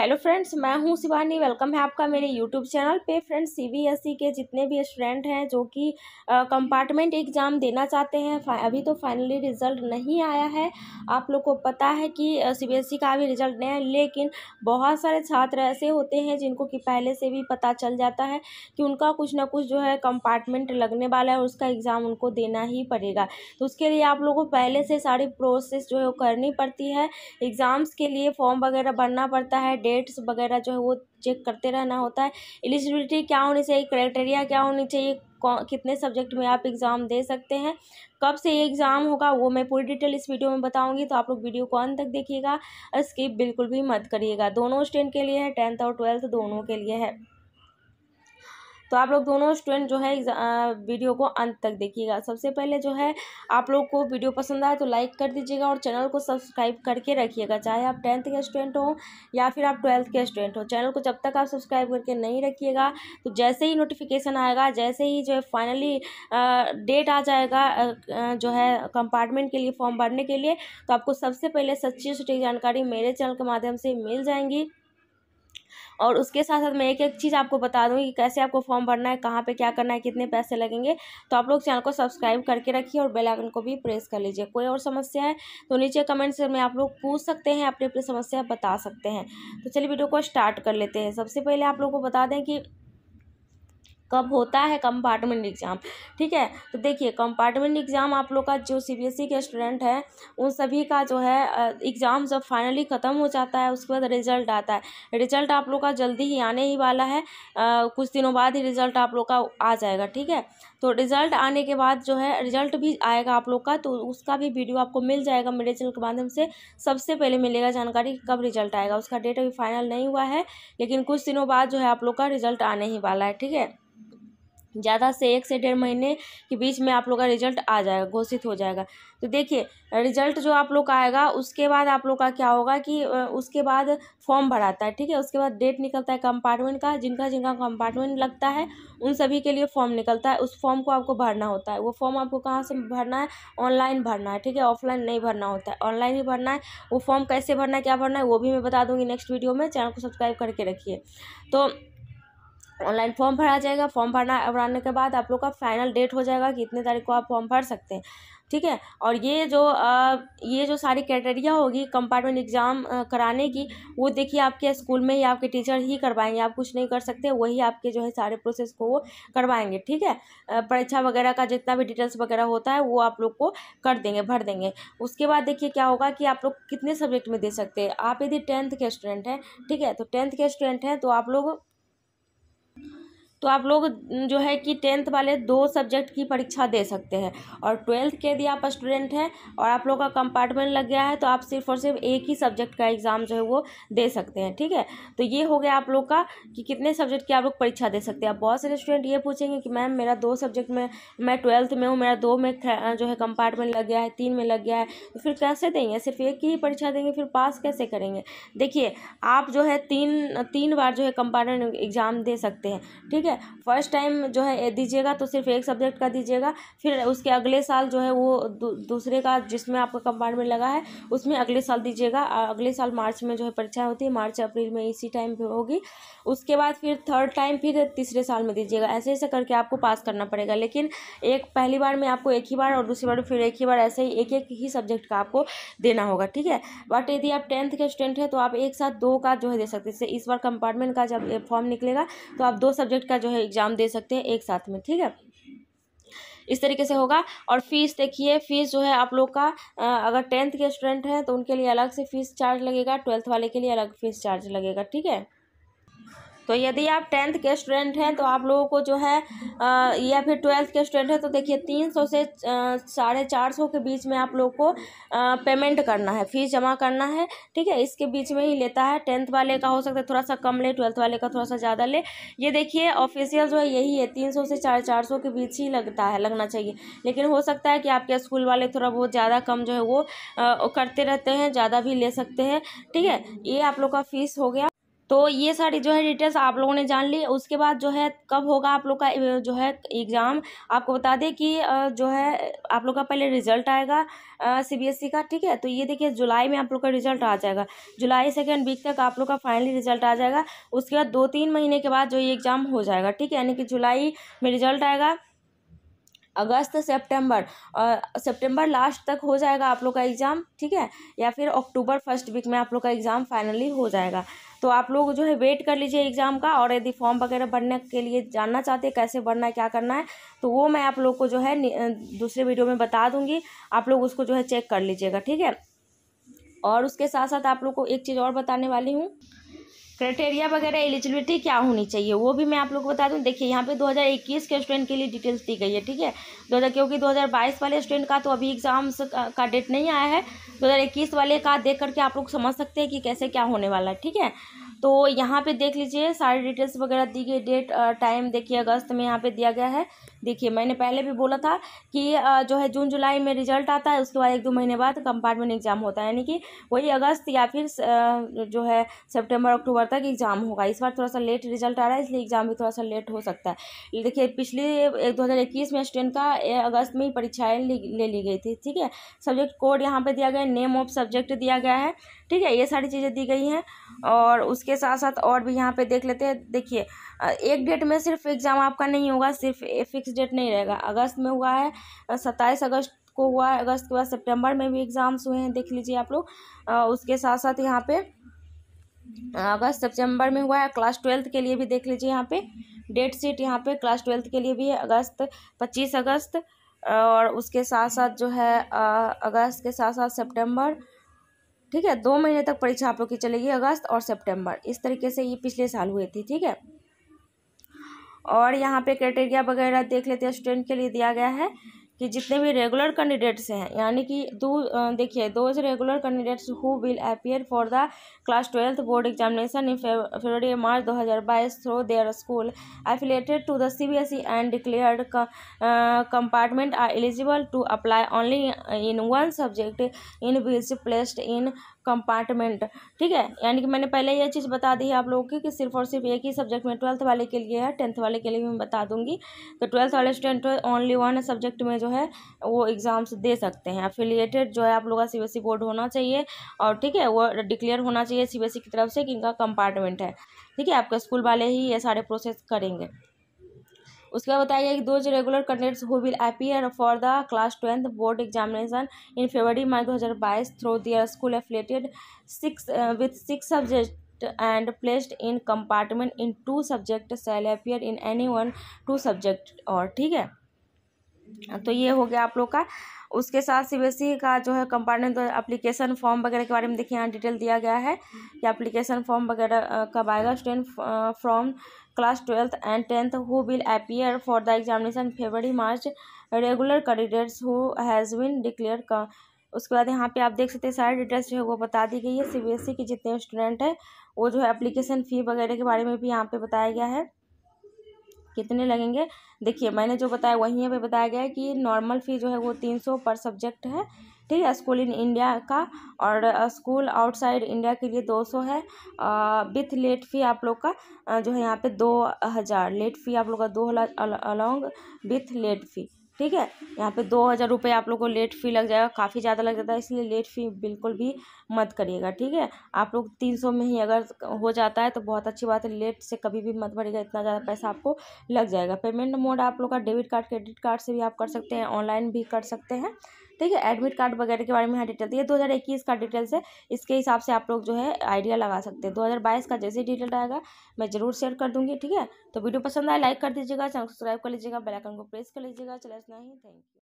hello friends मैं हूं Shivani welcome है आपका मेरे यूट्यूब चैनल पे फ्रेंड्स सीबीएसई e के जितने भी स्टूडेंट हैं जो कि कंपार्टमेंट एग्ज़ाम देना चाहते हैं अभी तो फाइनली रिज़ल्ट नहीं आया है आप लोग को पता है कि सीबीएसई e का अभी रिज़ल्ट नहीं है लेकिन बहुत सारे छात्र ऐसे होते हैं जिनको कि पहले से भी पता चल जाता है कि उनका कुछ ना कुछ जो है कंपार्टमेंट लगने वाला है उसका एग्ज़ाम उनको देना ही पड़ेगा तो उसके लिए आप लोगों को पहले से सारी प्रोसेस जो है करनी पड़ती है एग्ज़ाम्स के लिए फॉर्म वगैरह भरना पड़ता है डेट्स वगैरह जो है वो चेक करते रहना होता है एलिजिबिलिटी क्या होनी चाहिए क्राइटेरिया क्या होनी चाहिए कितने सब्जेक्ट में आप एग्ज़ाम दे सकते हैं कब से ये एग्ज़ाम होगा वो मैं पूरी डिटेल इस वीडियो में बताऊंगी तो आप लोग वीडियो को अंत तक देखिएगा स्किप बिल्कुल भी मत करिएगा दोनों स्टैंड के लिए है टेंथ और ट्वेल्थ दोनों के लिए है तो आप लोग दोनों स्टूडेंट जो है वीडियो को अंत तक देखिएगा सबसे पहले जो है आप लोग को वीडियो पसंद आए तो लाइक कर दीजिएगा और चैनल को सब्सक्राइब करके रखिएगा चाहे आप टेंथ के स्टूडेंट हो या फिर आप ट्वेल्थ के स्टूडेंट हो चैनल को जब तक आप सब्सक्राइब करके नहीं रखिएगा तो जैसे ही नोटिफिकेशन आएगा जैसे ही जो है फाइनली डेट आ जाएगा जो है कंपार्टमेंट के लिए फॉर्म भरने के लिए तो आपको सबसे पहले सच्ची सच्ची जानकारी मेरे चैनल के माध्यम से मिल जाएंगी और उसके साथ साथ मैं एक एक चीज़ आपको बता दूँगी कि कैसे आपको फॉर्म भरना है कहाँ पे क्या करना है कितने पैसे लगेंगे तो आप लोग चैनल को सब्सक्राइब करके रखिए और बेलाइकन को भी प्रेस कर लीजिए कोई और समस्या है तो नीचे कमेंट्स में आप लोग पूछ सकते हैं अपनी अपनी समस्या बता सकते हैं तो चलिए वीडियो को स्टार्ट कर लेते हैं सबसे पहले आप लोग को बता दें कि कब होता है कंपार्टमेंट एग्ज़ाम ठीक है तो देखिए कंपार्टमेंट एग्ज़ाम आप लोग का जो सी बी एस ई के स्टूडेंट हैं उन सभी का जो है एग्ज़ाम जब फाइनली ख़त्म हो जाता है उसके बाद रिजल्ट आता है रिजल्ट आप लोग का जल्दी ही आने ही वाला है आ, कुछ दिनों बाद ही रिजल्ट आप लोग का आ जाएगा ठीक है तो रिजल्ट आने के बाद जो है रिजल्ट भी आएगा आप लोग का तो उसका भी वीडियो आपको मिल जाएगा मेरे चैनल के माध्यम से सबसे पहले मिलेगा जानकारी कब रिजल्ट आएगा उसका डेट अभी फाइनल नहीं हुआ है लेकिन कुछ दिनों बाद जो है आप लोग का रिजल्ट आने ही वाला है ठीक है ज़्यादा से एक से डेढ़ महीने के बीच में आप लोग का रिजल्ट आ जाएगा घोषित हो जाएगा तो देखिए रिजल्ट जो आप लोग का आएगा उसके बाद आप लोग का क्या होगा कि उसके बाद फॉर्म भराता है ठीक है उसके बाद डेट निकलता है कंपार्टमेंट का जिनका जिनका कंपार्टमेंट लगता है उन सभी के लिए फॉर्म निकलता है उस फॉर्म को आपको भरना होता है वो फॉर्म आपको कहाँ से भरना है ऑनलाइन भरना है ठीक है ऑफलाइन नहीं भरना होता है ऑनलाइन ही भरना है वो फॉर्म कैसे भरना है क्या भरना है वो भी मैं बता दूँगी नेक्स्ट वीडियो में चैनल को सब्सक्राइब करके रखिए तो ऑनलाइन फॉर्म भरा जाएगा फॉर्म भरना भराने के बाद आप लोग का फाइनल डेट हो जाएगा कि इतने तारीख को आप फॉर्म भर सकते हैं ठीक है और ये जो आ, ये जो सारी क्राइटेरिया होगी कंपार्टमेंट एग्ज़ाम कराने की वो देखिए आपके स्कूल में ही आपके टीचर ही करवाएंगे आप कुछ नहीं कर सकते वही आपके जो है सारे प्रोसेस को वो करवाएंगे ठीक है परीक्षा वगैरह का जितना भी डिटेल्स वगैरह होता है वो आप लोग को कर देंगे भर देंगे उसके बाद देखिए क्या होगा कि आप लोग कितने सब्जेक्ट में दे सकते हैं आप यदि टेंथ के स्टूडेंट हैं ठीक है तो टेंथ के स्टूडेंट हैं तो आप लोग तो आप लोग जो है कि टेंथ वाले दो सब्जेक्ट की परीक्षा दे सकते हैं और ट्वेल्थ के यदि आप स्टूडेंट हैं और आप लोग का कंपार्टमेंट लग गया है तो आप सिर्फ और सिर्फ एक ही सब्जेक्ट का एग्ज़ाम जो है वो दे सकते हैं ठीक है तो ये हो गया आप लोग का कि कितने सब्जेक्ट की आप लोग परीक्षा दे सकते हैं बहुत सारे स्टूडेंट ये पूछेंगे कि मैम मेरा दो सब्जेक्ट में मैं ट्वेल्थ में हूँ मेरा दो में जो है कंपार्टमेंट लग गया है तीन में लग गया है तो फिर कैसे देंगे सिर्फ एक ही परीक्षा देंगे फिर पास कैसे करेंगे देखिए आप जो है तीन तीन बार जो है कंपार्टमेंट एग्ज़ाम दे सकते हैं ठीक है है फर्स्ट टाइम जो है दीजिएगा तो सिर्फ एक सब्जेक्ट का दीजिएगा फिर उसके अगले साल जो है वो दूसरे का जिसमें आपका कंपार्टमेंट लगा है उसमें अगले साल दीजिएगा अगले साल मार्च में जो है परीक्षा होती है मार्च अप्रैल में इसी टाइम पर होगी उसके बाद फिर थर्ड टाइम फिर तीसरे साल में दीजिएगा ऐसे ऐसे करके आपको पास करना पड़ेगा लेकिन एक पहली बार में आपको एक ही बार और दूसरी बार फिर एक ही बार ऐसे ही एक एक ही सब्जेक्ट का आपको देना होगा ठीक है बट यदि आप टेंथ के स्टूडेंट हैं तो आप एक साथ दो का जो है दे सकते हैं इस बार कंपार्टमेंट का जब फॉर्म निकलेगा तो आप दो सब्जेक्ट का जो है एग्ज़ाम दे सकते हैं एक साथ में ठीक है इस तरीके से होगा और फीस देखिए फीस जो है आप लोग का अगर टेंथ के स्टूडेंट हैं तो उनके लिए अलग से फ़ीस चार्ज लगेगा ट्वेल्थ वाले के लिए अलग फ़ीस चार्ज लगेगा ठीक है तो यदि आप टेंथ के स्टूडेंट हैं तो आप लोगों को जो है आ, या फिर ट्वेल्थ के स्टूडेंट हैं तो देखिए तीन सौ से साढ़े चार सौ के बीच में आप लोगों को आ, पेमेंट करना है फीस जमा करना है ठीक है इसके बीच में ही लेता है टेंथ वाले का हो सकता है थोड़ा सा कम ले ट्वेल्थ वाले का थोड़ा सा ज़्यादा ले ये देखिए ऑफिशियल जो है यही है तीन सौ से साढ़े चार सौ के बीच ही लगता है लगना चाहिए लेकिन हो सकता है कि आपके स्कूल वाले थोड़ा बहुत ज़्यादा कम जो है वो करते रहते हैं ज़्यादा भी ले सकते हैं ठीक है ये आप लोग का फीस हो गया तो ये सारी जो है डिटेल्स आप लोगों ने जान ली उसके बाद जो है कब होगा आप लोग का जो है एग्ज़ाम आपको बता दें कि जो है आप लोग का पहले रिजल्ट आएगा सीबीएसई e का ठीक है तो ये देखिए जुलाई में आप लोग का रिजल्ट आ जाएगा जुलाई सेकेंड वीक तक आप लोग का फाइनली रिजल्ट आ जाएगा उसके बाद दो तीन महीने के बाद जो ये एग्ज़ाम हो जाएगा ठीक है यानी कि जुलाई में रिजल्ट आएगा अगस्त सितंबर और सितंबर लास्ट तक हो जाएगा आप लोग का एग्ज़ाम ठीक है या फिर अक्टूबर फर्स्ट वीक में आप लोग का एग्ज़ाम फाइनली हो जाएगा तो आप लोग जो है वेट कर लीजिए एग्ज़ाम का और यदि फॉर्म वगैरह भरने के लिए जानना चाहते हैं कैसे भरना है क्या करना है तो वो मैं आप लोग को जो है दूसरे वीडियो में बता दूँगी आप लोग उसको जो है चेक कर लीजिएगा ठीक है और उसके साथ साथ आप लोग को एक चीज़ और बताने वाली हूँ क्राइटेरिया वगैरह एलिजिबिलिटी क्या होनी चाहिए वो भी मैं आप लोग को बता दूँ देखिए यहाँ पे 2021 के स्टूडेंट के लिए डिटेल्स दी गई है ठीक है हज़ार क्योंकि 2022 वाले स्टूडेंट का तो अभी एग्ज़ाम्स का डेट नहीं आया है 2021 वाले का देख करके आप लोग समझ सकते हैं कि कैसे क्या होने वाला है ठीक है तो यहाँ पर देख लीजिए सारी डिटेल्स वगैरह दी गई डेट टाइम देखिए अगस्त में यहाँ पर दिया गया है देखिए मैंने पहले भी बोला था कि जो है जून जुलाई में रिजल्ट आता है उसके बाद एक दो महीने बाद कंपार्टमेंट एग्ज़ाम होता है यानी कि वही अगस्त या फिर जो है सेप्टेम्बर अक्टूबर तक एग्ज़ाम होगा इस बार थोड़ा सा लेट रिजल्ट आ रहा है इसलिए एग्ज़ाम भी थोड़ा सा लेट हो सकता है देखिए पिछले एक दो में स्टूडेंट का अगस्त में ही परीक्षाएँ ले ली गई थी ठीक है सब्जेक्ट कोड यहाँ पर दिया गया है नेम ऑफ सब्जेक्ट दिया गया है ठीक है ये सारी चीज़ें दी गई हैं और उसके साथ साथ और भी यहाँ पे देख लेते हैं देखिए एक डेट में सिर्फ एग्ज़ाम आपका नहीं होगा सिर्फ फिक्स फिक्स डेट नहीं रहेगा अगस्त में हुआ है सत्ताईस अगस्त को हुआ है अगस्त के बाद सितंबर में भी एग्ज़ाम्स हुए हैं देख लीजिए आप लोग उसके साथ साथ यहाँ पे अगस्त सितंबर में हुआ है क्लास ट्वेल्थ के लिए भी देख लीजिए यहाँ पे डेट शीट यहाँ पे क्लास ट्वेल्थ के लिए भी है अगस्त पच्चीस अगस्त और उसके साथ साथ जो है अगस्त के साथ साथ सेप्टेम्बर ठीक है दो महीने तक परीक्षा आप लोग की चलेगी अगस्त और सेप्टेम्बर इस तरीके से ये पिछले साल हुए थी ठीक है और यहाँ पे क्राइटेरिया वगैरह देख लेते हैं स्टूडेंट के लिए दिया गया है कि जितने भी रेगुलर कैंडिडेट्स हैं यानी कि दो देखिए those regular candidates who will appear for the class twelfth board examination in February March 2022 through their school affiliated to the CBSE and declared compartment are eligible to apply only in one subject in which placed in compartment ठीक है यानी कि मैंने पहले यह चीज़ बता दी है आप लोगों की कि सिर्फ और सिर्फ एक ही सब्जेक्ट में ट्वेल्थ वाले के लिए है टेंथ वाले के लिए भी मैं बता दूंगी तो ट्वेल्थ वाले स्टूडेंट ओनली वन सब्जेक्ट में जो है वो एग्ज़ाम्स दे सकते हैं अफिलिएटेड जो है आप लोग का सी बोर्ड e होना चाहिए और ठीक है वो डिक्लेयर होना चाहिए सी e की तरफ से कि इनका कंपार्टमेंट है ठीक है आपका स्कूल वाले ही ये सारे प्रोसेस करेंगे उसके बाद बताया गया कि जो regular candidates who will appear for the class twelfth board examination in February March दो हज़ार बाईस through their school affiliated six with six subject and placed in compartment in two subject shall appear in any one two subject और ठीक है तो ये हो गया आप लोग का उसके साथ सी e का जो है कंपार्टमेंट अप्लीकेशन फॉर्म वगैरह के बारे में देखिए यहाँ डिटेल दिया गया है कि अप्लीकेशन फॉर्म वगैरह कब आएगा student from class twelfth and tenth who will appear for the examination February March regular candidates who has been declare का उसके बाद यहाँ पे आप देख सकते हैं सारी डिटेल्स जो है वो बता दी गई है सी बी एस ई के जितने स्टूडेंट हैं वो जो है एप्लीकेशन फ़ी वगैरह के बारे में भी यहाँ पे बताया गया है कितने लगेंगे देखिए मैंने जो बताया वहीं पे बताया गया है कि नॉर्मल फ़ी जो है वो तीन सौ पर सब्जेक्ट है ठीक है स्कूल इन इंडिया का और स्कूल आउटसाइड इंडिया के लिए दो सौ है विथ लेट फ़ी आप लोग का जो है यहाँ पे दो हज़ार लेट फ़ी आप लोग का दो अलॉन्ग विथ लेट फ़ी ठीक है यहाँ पे दो हज़ार रुपये आप लोग को लेट फ़ी लग जाएगा काफ़ी ज़्यादा लग जाता है इसलिए लेट फ़ी बिल्कुल भी मत करिएगा ठीक है आप लोग तीन सौ में ही अगर हो जाता है तो बहुत अच्छी बात है लेट से कभी भी मत भरिएगा इतना ज़्यादा पैसा आपको लग जाएगा पेमेंट मोड आप लोग का डेबिट कार्ड क्रेडिट कार्ड से भी आप कर सकते हैं ऑनलाइन भी कर सकते हैं ठीक है एडमिट कार्ड वगैरह के बारे में यहाँ डिटेल दिए दो हज़ार इक्कीस का डिटेल्स है इसके हिसाब से आप लोग जो है आइडिया लगा सकते हैं दो हज़ार बाईस का जैसे डिटेल आएगा मैं ज़रूर शेयर कर दूँगी ठीक है तो वीडियो पसंद आए लाइक कर दीजिएगा चैनल सब्सक्राइब कर लीजिएगा बेलाइकन को प्रेस कर लीजिएगा चले इतना ही थैंक यू